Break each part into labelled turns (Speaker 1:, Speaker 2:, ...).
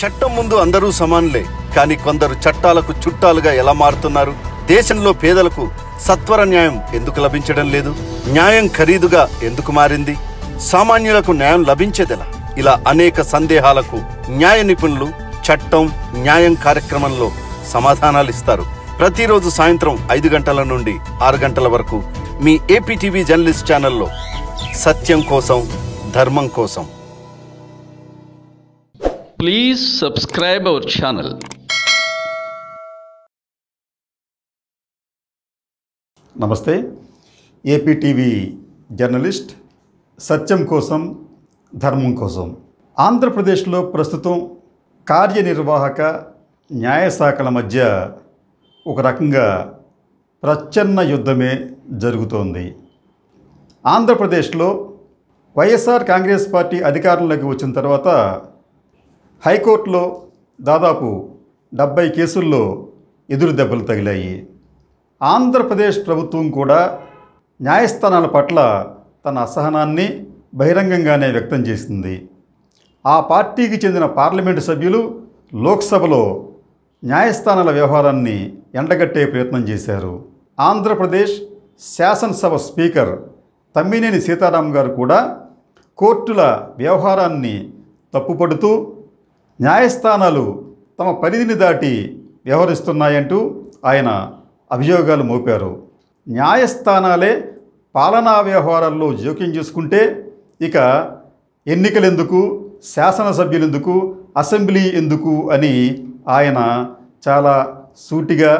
Speaker 1: చట్టం ముందు అందరూ సమానులే కానీ కొందరు చట్టాలకు చుట్టాలుగా ఎలా మారుతున్నారు దేశంలో పేదలకు సత్వర న్యాయం ఎందుకు లభించడం లేదు న్యాయం ఖరీదుగా ఎందుకు మారింది సామాన్యులకు న్యాయం లభించేదెలా ఇలా అనేక సందేహాలకు న్యాయ నిపుణులు చట్టం న్యాయం కార్యక్రమంలో సమాధానాలు ఇస్తారు ప్రతిరోజు సాయంత్రం ఐదు గంటల నుండి ఆరు గంటల వరకు మీ ఏపీటీవీ జర్నలిస్ట్ ఛానల్లో సత్యం కోసం ధర్మం కోసం ప్లీజ్ సబ్స్క్రైబ్ అవర్ ఛానల్ నమస్తే ఏపీ టీవీ జర్నలిస్ట్ సత్యం కోసం ధర్మం కోసం ఆంధ్రప్రదేశ్లో ప్రస్తుతం కార్యనిర్వాహక న్యాయశాఖల మధ్య ఒక రకంగా ప్రచ్ఛన్న యుద్ధమే జరుగుతోంది ఆంధ్రప్రదేశ్లో వైఎస్ఆర్ కాంగ్రెస్ పార్టీ అధికారంలోకి వచ్చిన తర్వాత హైకోర్టులో దాదాపు డెబ్బై కేసుల్లో ఎదురు దెబ్బలు తగిలాయి ఆంధ్రప్రదేశ్ ప్రభుత్వం కూడా న్యాయస్థానాల పట్ల తన అసహనాన్ని బహిరంగంగానే వ్యక్తం చేసింది ఆ పార్టీకి చెందిన పార్లమెంటు సభ్యులు లోక్సభలో న్యాయస్థానాల వ్యవహారాన్ని ఎండగట్టే ప్రయత్నం చేశారు ఆంధ్రప్రదేశ్ శాసనసభ స్పీకర్ తమ్మినేని సీతారాం గారు కూడా కోర్టుల వ్యవహారాన్ని తప్పుపడుతూ న్యాయస్థానాలు తమ పరిధిని దాటి వ్యవహరిస్తున్నాయంటూ ఆయన అభియోగాలు మోపారు న్యాయస్థానాలే పాలనా వ్యవహారాల్లో జోక్యం చేసుకుంటే ఇక ఎన్నికలెందుకు శాసనసభ్యులెందుకు అసెంబ్లీ ఎందుకు అని ఆయన చాలా సూటిగా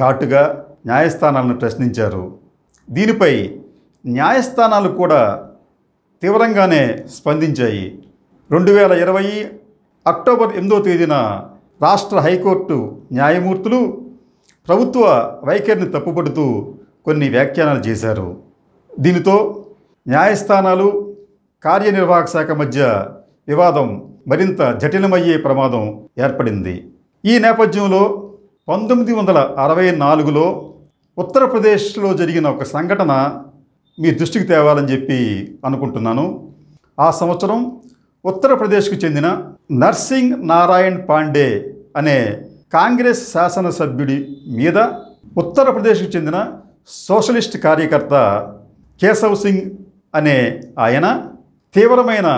Speaker 1: ఘాటుగా న్యాయస్థానాలను ప్రశ్నించారు దీనిపై న్యాయస్థానాలు కూడా తీవ్రంగానే స్పందించాయి రెండు వేల ఇరవై అక్టోబర్ ఎనిమిదో తేదీన రాష్ట్ర హైకోర్టు న్యాయమూర్తులు ప్రభుత్వ వైఖరిని తప్పుపడుతూ కొన్ని వ్యాఖ్యానాలు చేశారు దీనితో న్యాయస్థానాలు కార్యనిర్వాహక శాఖ మధ్య వివాదం మరింత జటిలమయ్యే ప్రమాదం ఏర్పడింది ఈ నేపథ్యంలో పంతొమ్మిది వందల అరవై నాలుగులో ఉత్తరప్రదేశ్లో జరిగిన ఒక సంఘటన మీ దృష్టికి తేవాలని చెప్పి అనుకుంటున్నాను ఆ సంవత్సరం ఉత్తరప్రదేశ్కు చెందిన నర్సింగ్ నారాయణ్ పాండే అనే కాంగ్రెస్ శాసనసభ్యుడి మీద ఉత్తరప్రదేశ్కు చెందిన సోషలిస్ట్ కార్యకర్త కేశవ్ సింగ్ అనే ఆయన తీవ్రమైన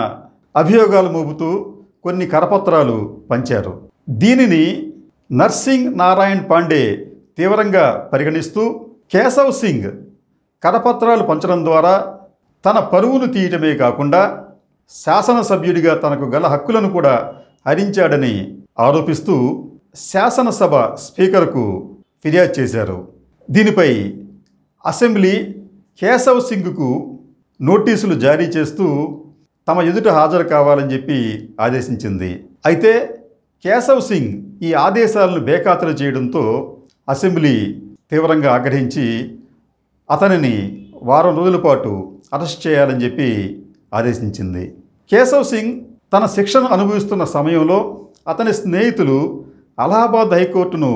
Speaker 1: అభియోగాలు మోపుతూ కొన్ని కరపత్రాలు పంచారు దీనిని నర్సింగ్ నారాయణ్ పాండే తీవ్రంగా పరిగణిస్తూ కేశవ్ సింగ్ కరపత్రాలు పంచడం ద్వారా తన పరువును తీయటమే కాకుండా శాసనసభ్యుడిగా తనకు గల హక్కులను కూడా హరించాడని ఆరోపిస్తూ శాసనసభ స్పీకర్కు ఫిర్యాదు చేశారు దీనిపై అసెంబ్లీ కేశవ్ సింగ్కు నోటీసులు జారీ చేస్తూ తమ ఎదుట హాజరు కావాలని చెప్పి ఆదేశించింది అయితే కేశవ్ సింగ్ ఈ ఆదేశాలను బేఖాతరు చేయడంతో అసెంబ్లీ తీవ్రంగా ఆగ్రహించి అతనిని వారం రోజుల పాటు అరెస్ట్ చేయాలని చెప్పి ఆదేశించింది కేశవ్ సింగ్ తన శిక్షను అనుభవిస్తున్న సమయంలో అతని స్నేహితులు అలహాబాద్ హైకోర్టును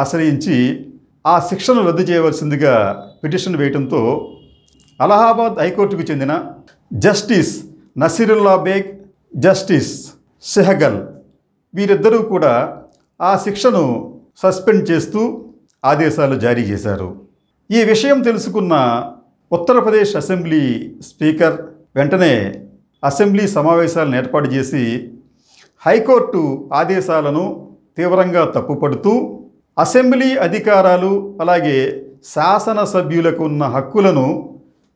Speaker 1: ఆశ్రయించి ఆ శిక్షను రద్దు చేయవలసిందిగా పిటిషన్ వేయడంతో అలహాబాద్ హైకోర్టుకు చెందిన జస్టిస్ నసీరుల్లా బేగ్ జస్టిస్ సెహగల్ వీరిద్దరూ కూడా ఆ శిక్షను సస్పెండ్ చేస్తూ ఆదేశాలు జారీ చేశారు ఈ విషయం తెలుసుకున్న ఉత్తరప్రదేశ్ అసెంబ్లీ స్పీకర్ వెంటనే అసెంబ్లీ సమావేశాలను ఏర్పాటు చేసి హైకోర్టు ఆదేశాలను తీవ్రంగా తప్పుపడుతూ అసెంబ్లీ అధికారాలు అలాగే శాసనసభ్యులకు ఉన్న హక్కులను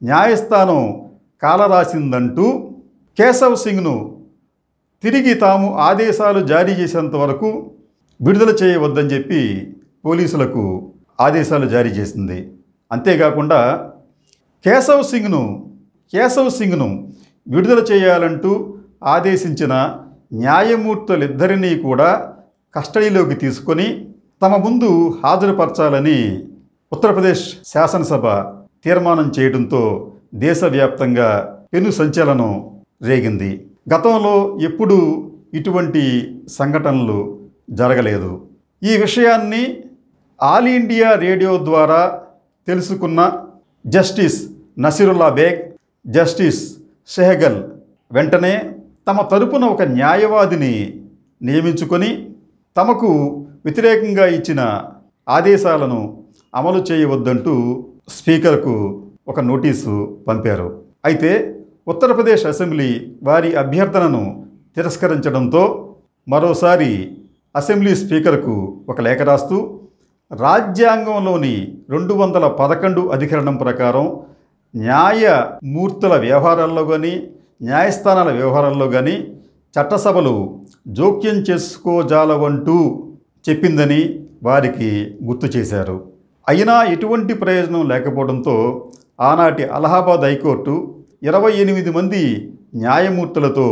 Speaker 1: న్యాయస్థానం కాలరాసిందంటూ కేశవ్ సింగ్ను తిరిగి తాము ఆదేశాలు జారీ చేసేంత వరకు విడుదల చేయవద్దని చెప్పి పోలీసులకు ఆదేశాలు జారీ చేసింది అంతేకాకుండా కేశవ్ సింగ్ను కేశవ్ సింగ్ను విడుదల చేయాలంటూ ఆదేశించిన న్యాయమూర్తులిద్దరినీ కూడా కస్టడీలోకి తీసుకొని తమ ముందు హాజరుపరచాలని ఉత్తరప్రదేశ్ శాసనసభ తీర్మానం చేయడంతో దేశవ్యాప్తంగా పెను సంచలనం రేగింది గతంలో ఎప్పుడూ ఇటువంటి సంఘటనలు జరగలేదు ఈ విషయాన్ని ఆల్ ఇండియా రేడియో ద్వారా తెలుసుకున్న జస్టిస్ నసీరుల్లా బేగ్ జస్టిస్ సెహగల్ వెంటనే తమ తరపున ఒక న్యాయవాదిని నియమించుకొని తమకు వ్యతిరేకంగా ఇచ్చిన ఆదేశాలను అమలు చేయవద్దంటూ స్పీకర్కు ఒక నోటీసు పంపారు అయితే ఉత్తరప్రదేశ్ అసెంబ్లీ వారి అభ్యర్థనను తిరస్కరించడంతో మరోసారి అసెంబ్లీ స్పీకర్కు ఒక లేఖ రాస్తూ రాజ్యాంగంలోని రెండు వందల పదకొండు అధికరణం ప్రకారం న్యాయమూర్తుల వ్యవహారాల్లో కానీ న్యాయస్థానాల వ్యవహారాల్లో కానీ చట్టసభలు జోక్యం చేసుకోజాలవంటూ చెప్పిందని వారికి గుర్తు చేశారు అయినా ఎటువంటి ప్రయోజనం లేకపోవడంతో ఆనాటి అలహాబాద్ హైకోర్టు ఇరవై ఎనిమిది మంది న్యాయమూర్తులతో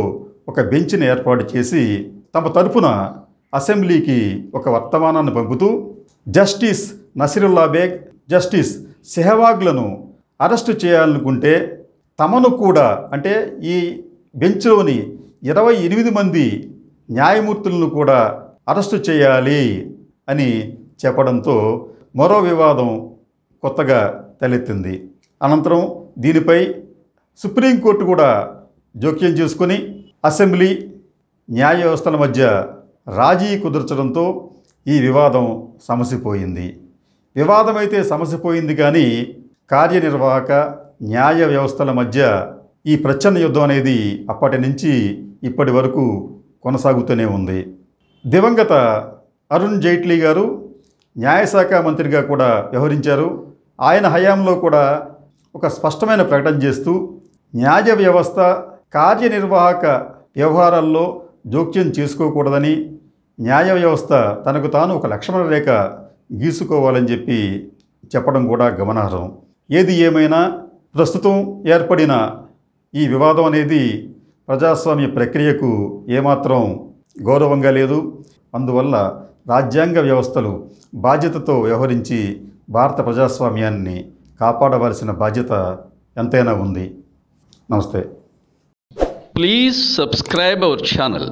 Speaker 1: ఒక బెంచ్ని ఏర్పాటు చేసి తమ తరపున అసెంబ్లీకి ఒక వర్తమానాన్ని పంపుతూ జస్టిస్ నసిరుల్లా బేగ్ జస్టిస్ సెహవాగ్లను అరెస్టు చేయాలనుకుంటే తమను కూడా అంటే ఈ బెంచ్లోని ఇరవై ఎనిమిది మంది న్యాయమూర్తులను కూడా అరెస్టు చేయాలి అని చెప్పడంతో మరో వివాదం కొత్తగా తలెత్తింది అనంతరం దీనిపై సుప్రీంకోర్టు కూడా జోక్యం చేసుకుని అసెంబ్లీ న్యాయ వ్యవస్థల మధ్య రాజీ కుదర్చడంతో ఈ వివాదం సమసిపోయింది వివాదమైతే సమసిపోయింది కానీ కార్యనిర్వాహక న్యాయ వ్యవస్థల మధ్య ఈ ప్రచ్ఛన్న యుద్ధం అనేది అప్పటి నుంచి ఇప్పటి వరకు కొనసాగుతూనే ఉంది దివంగత అరుణ్ జైట్లీ గారు న్యాయశాఖ మంత్రిగా కూడా వ్యవహరించారు ఆయన హయాంలో కూడా ఒక స్పష్టమైన ప్రకటన చేస్తూ న్యాయ వ్యవస్థ కార్యనిర్వాహక వ్యవహారాల్లో జోక్యం చేసుకోకూడదని న్యాయ వ్యవస్థ తనకు తాను ఒక లక్ష్మణ రేఖ గీసుకోవాలని చెప్పి చెప్పడం కూడా గమనార్హం ఏది ఏమైనా ప్రస్తుతం ఏర్పడిన ఈ వివాదం అనేది ప్రజాస్వామ్య ప్రక్రియకు ఏమాత్రం గౌరవంగా లేదు అందువల్ల రాజ్యాంగ వ్యవస్థలు బాధ్యతతో వ్యవహరించి భారత ప్రజాస్వామ్యాన్ని కాపాడవలసిన బాధ్యత ఎంతైనా ఉంది నమస్తే ప్లీజ్ సబ్స్క్రైబ్ అవర్ ఛానల్